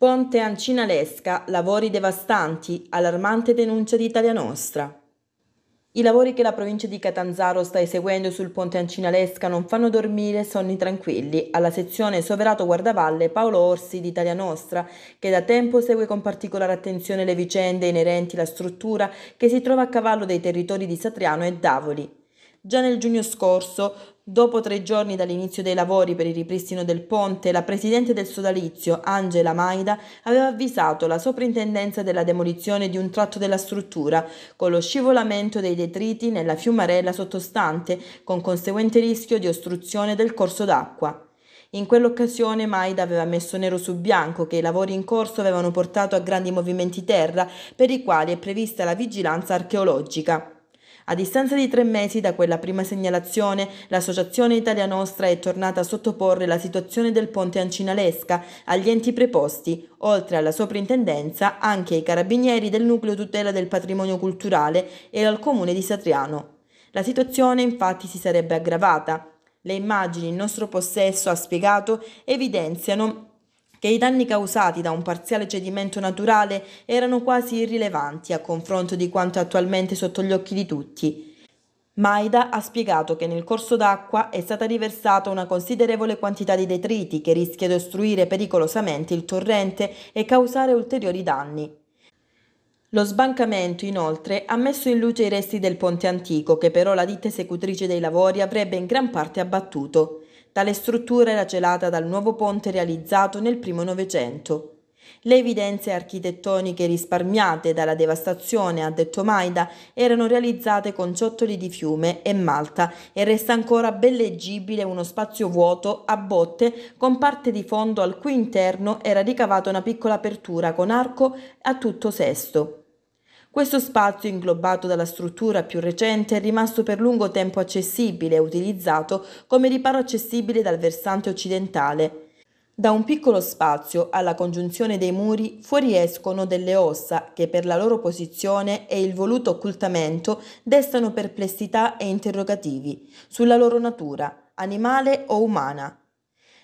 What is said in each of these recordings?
Ponte Ancinalesca, lavori devastanti, allarmante denuncia di Italia Nostra. I lavori che la provincia di Catanzaro sta eseguendo sul ponte Ancinalesca non fanno dormire sonni tranquilli alla sezione Soverato Guardavalle Paolo Orsi di Italia Nostra, che da tempo segue con particolare attenzione le vicende inerenti alla struttura che si trova a cavallo dei territori di Satriano e Davoli, Già nel giugno scorso, dopo tre giorni dall'inizio dei lavori per il ripristino del ponte, la presidente del sodalizio, Angela Maida, aveva avvisato la soprintendenza della demolizione di un tratto della struttura, con lo scivolamento dei detriti nella fiumarella sottostante, con conseguente rischio di ostruzione del corso d'acqua. In quell'occasione Maida aveva messo nero su bianco che i lavori in corso avevano portato a grandi movimenti terra per i quali è prevista la vigilanza archeologica. A distanza di tre mesi da quella prima segnalazione, l'Associazione Italia Nostra è tornata a sottoporre la situazione del ponte Ancinalesca agli enti preposti, oltre alla soprintendenza anche ai carabinieri del Nucleo Tutela del Patrimonio Culturale e al Comune di Satriano. La situazione infatti si sarebbe aggravata. Le immagini in nostro possesso, ha spiegato, evidenziano che i danni causati da un parziale cedimento naturale erano quasi irrilevanti a confronto di quanto attualmente sotto gli occhi di tutti. Maida ha spiegato che nel corso d'acqua è stata riversata una considerevole quantità di detriti che rischia di ostruire pericolosamente il torrente e causare ulteriori danni. Lo sbancamento, inoltre, ha messo in luce i resti del ponte antico che però la ditta esecutrice dei lavori avrebbe in gran parte abbattuto. Tale struttura era celata dal nuovo ponte realizzato nel primo Novecento. Le evidenze architettoniche risparmiate dalla devastazione, ha detto Maida, erano realizzate con ciottoli di fiume e malta e resta ancora ben leggibile uno spazio vuoto a botte con parte di fondo al cui interno era ricavata una piccola apertura con arco a tutto sesto. Questo spazio, inglobato dalla struttura più recente, è rimasto per lungo tempo accessibile e utilizzato come riparo accessibile dal versante occidentale. Da un piccolo spazio alla congiunzione dei muri fuoriescono delle ossa che per la loro posizione e il voluto occultamento destano perplessità e interrogativi sulla loro natura, animale o umana.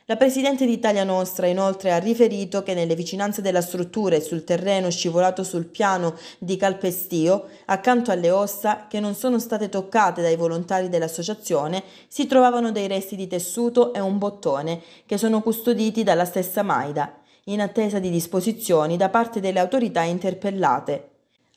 La Presidente d'Italia Nostra inoltre ha riferito che nelle vicinanze della struttura e sul terreno scivolato sul piano di Calpestio, accanto alle ossa che non sono state toccate dai volontari dell'associazione, si trovavano dei resti di tessuto e un bottone che sono custoditi dalla stessa Maida, in attesa di disposizioni da parte delle autorità interpellate.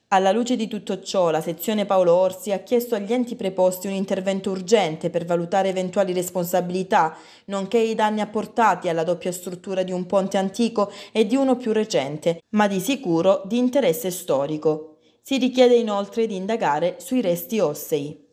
Alla luce di tutto ciò, la sezione Paolo Orsi ha chiesto agli enti preposti un intervento urgente per valutare eventuali responsabilità, nonché i danni apportati alla doppia struttura di un ponte antico e di uno più recente, ma di sicuro di interesse storico. Si richiede inoltre di indagare sui resti ossei.